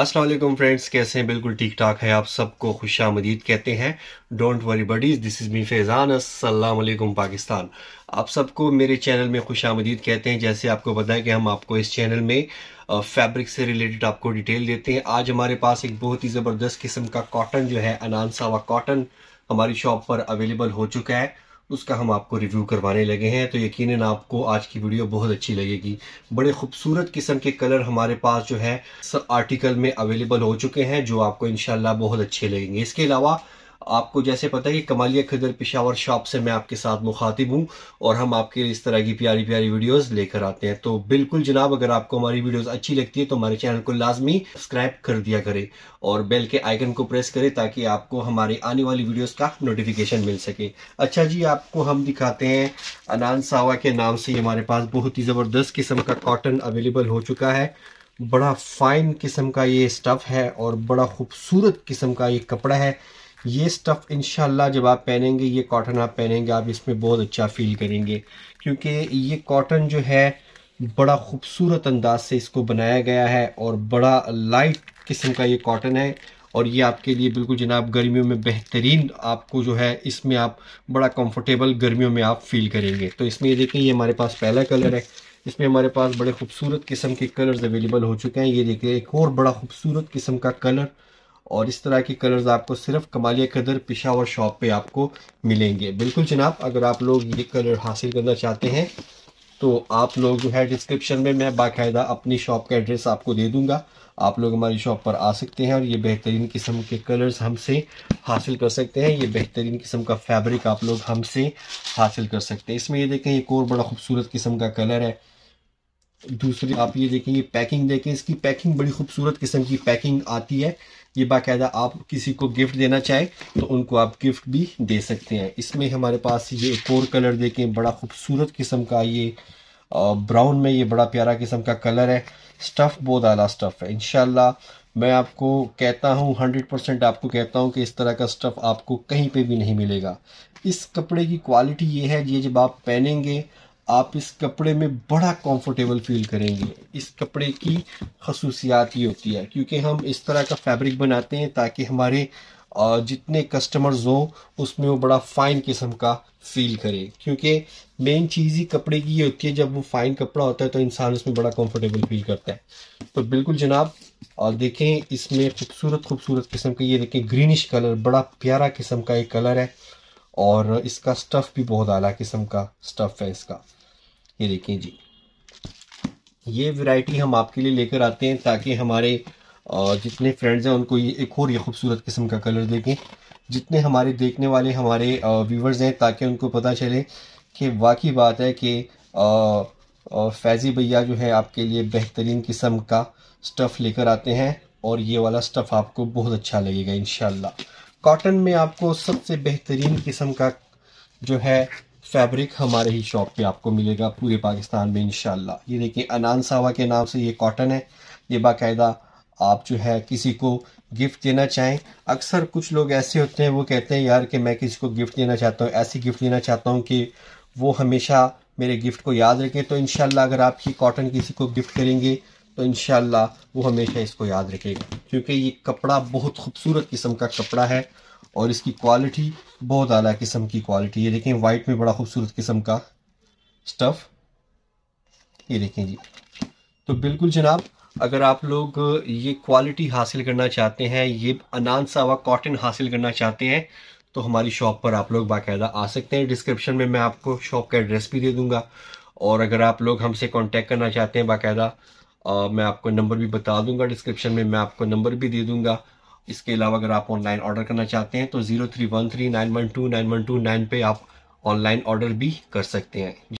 Aslam friends कैसे हैं बिल्कुल ठीक ठाक है आप सबको खुश आमदीद कहते हैं don't worry buddies this is me Faizan असलकुम पाकिस्तान आप सबको मेरे चैनल में खुश आमदीद कहते हैं जैसे आपको पता है कि हम आपको इस चैनल में फैब्रिक से रिलेटेड आपको डिटेल देते हैं आज हमारे पास एक बहुत ही ज़बरदस्त किस्म का कॉटन जो है अनानसावा कॉटन हमारी शॉप पर अवेलेबल हो चुका है उसका हम आपको रिव्यू करवाने लगे हैं तो यकीनन आपको आज की वीडियो बहुत अच्छी लगेगी बड़े खूबसूरत किस्म के कलर हमारे पास जो है आर्टिकल में अवेलेबल हो चुके हैं जो आपको इनशाला बहुत अच्छे लगेंगे इसके अलावा आपको जैसे पता है कि कमालिया खदर पिशावर शॉप से मैं आपके साथ मुखातिब हूँ और हम आपके लिए इस तरह की प्यारी प्यारी वीडियोस लेकर आते हैं तो बिल्कुल जनाब अगर आपको हमारी वीडियोस अच्छी लगती है तो हमारे चैनल को लाजमी सब्सक्राइब कर दिया करें और बेल के आइकन को प्रेस करें ताकि आपको हमारी आने वाली वीडियोज़ का नोटिफिकेशन मिल सके अच्छा जी आपको हम दिखाते हैं अनान सावा के नाम से हमारे पास बहुत ही ज़बरदस्त किस्म का कॉटन अवेलेबल हो चुका है बड़ा फाइन किस्म का ये स्टफ़ है और बड़ा खूबसूरत किस्म का ये कपड़ा है ये स्टफ़ इन जब आप पहनेंगे ये कॉटन आप पहनेंगे आप इसमें बहुत अच्छा फ़ील करेंगे क्योंकि ये कॉटन जो है बड़ा खूबसूरत अंदाज से इसको बनाया गया है और बड़ा लाइट किस्म का ये कॉटन है और ये आपके लिए बिल्कुल जनाब गर्मियों में बेहतरीन आपको जो है इसमें आप बड़ा कंफर्टेबल गर्मियों में आप फील करेंगे तो इसमें ये देखें ये हमारे पास पहला कलर है इसमें हमारे पास बड़े खूबसूरत किस्म के कलर्स अवेलेबल हो चुके हैं ये देखिए एक और बड़ा खूबसूरत किस्म का कलर और इस तरह के कलर्स आपको सिर्फ कमालिया कदर पिशावर शॉप पे आपको मिलेंगे बिल्कुल जनाब अगर आप लोग ये कलर हासिल करना चाहते हैं तो आप लोग जो है डिस्क्रिप्शन में मैं बाकायदा अपनी शॉप का एड्रेस आपको दे दूंगा आप लोग हमारी शॉप पर आ सकते हैं और ये बेहतरीन किस्म के कलर्स हमसे हासिल कर सकते हैं ये बेहतरीन किस्म का फैब्रिक आप लोग हमसे हासिल कर सकते हैं इसमें ये देखें एक और बड़ा खूबसूरत किस्म का कलर है दूसरी आप ये देखेंगे पैकिंग देखें इसकी पैकिंग बड़ी खूबसूरत किस्म की पैकिंग आती है ये बाकायदा आप किसी को गिफ्ट देना चाहें तो उनको आप गिफ्ट भी दे सकते हैं इसमें हमारे पास ये एक और कलर देखें बड़ा खूबसूरत किस्म का ये ब्राउन में ये बड़ा प्यारा किस्म का कलर है स्टफ़ बहुत आला स्टफ़ है इनशाला मैं आपको कहता हूँ हंड्रेड परसेंट आपको कहता हूँ कि इस तरह का स्टफ़ आपको कहीं पे भी नहीं मिलेगा इस कपड़े की क्वालिटी ये है ये जब आप पहनेंगे आप इस कपड़े में बड़ा कंफर्टेबल फील करेंगे इस कपड़े की खसूसियात ये होती है क्योंकि हम इस तरह का फैब्रिक बनाते हैं ताकि हमारे जितने कस्टमर्स हों उसमें वो बड़ा फ़ाइन किस्म का फील करे क्योंकि मेन चीज़ ही कपड़े की ये होती है जब वो फ़ाइन कपड़ा होता है तो इंसान उसमें बड़ा कंफर्टेबल फील करता है तो बिल्कुल जनाब और देखें इसमें खूबसूरत खूबसूरत किस्म का ये देखें ग्रीनिश कलर बड़ा प्यारा किस्म का एक कलर है और इसका स्टफ़ भी बहुत आला किस्म का स्टफ़ है इसका ये देखें जी ये वैरायटी हम आपके लिए लेकर आते हैं ताकि हमारे जितने फ्रेंड्स हैं उनको ये एक और ये खूबसूरत किस्म का कलर देखें जितने हमारे देखने वाले हमारे व्यूवर्स हैं ताकि उनको पता चले कि वाकई बात है कि फैज़ी भैया जो है आपके लिए बेहतरीन किस्म का स्टफ़ लेकर आते हैं और ये वाला स्टफ़ आपको बहुत अच्छा लगेगा इन कॉटन में आपको सबसे बेहतरीन किस्म का जो है फैब्रिक हमारे ही शॉप पे आपको मिलेगा पूरे पाकिस्तान में इनशाला ये देखिए अनान सावा के नाम से ये कॉटन है ये बाकायदा आप जो है किसी को गिफ्ट देना चाहें अक्सर कुछ लोग ऐसे होते हैं वो कहते हैं यार कि मैं किसी को गिफ्ट देना चाहता हूँ ऐसी गिफ्ट देना चाहता हूँ कि वो हमेशा मेरे गिफ्ट को याद रखें तो इन अगर आप ये कॉटन किसी को गिफ्ट करेंगे तो इन वो हमेशा इसको याद रखेगा क्योंकि ये कपड़ा बहुत खूबसूरत किस्म का कपड़ा है और इसकी क्वालिटी बहुत अला किस्म की क्वालिटी है देखें वाइट में बड़ा खूबसूरत किस्म का स्टफ़ ये देखें जी तो बिल्कुल जनाब अगर आप लोग ये क्वालिटी हासिल करना चाहते हैं ये अनान सावा कॉटन हासिल करना चाहते हैं तो हमारी शॉप पर आप लोग बाकायदा आ सकते हैं डिस्क्रिप्शन में मैं आपको शॉप का एड्रेस भी दे दूंगा और अगर आप लोग हमसे कॉन्टेक्ट करना चाहते हैं बाकायदा और मैं आपको नंबर भी बता दूंगा डिस्क्रिप्शन में मैं आपको नंबर भी दे दूंगा इसके अलावा अगर आप ऑनलाइन ऑर्डर करना चाहते हैं तो zero three one three nine one two nine one two nine पे आप ऑनलाइन ऑर्डर भी कर सकते हैं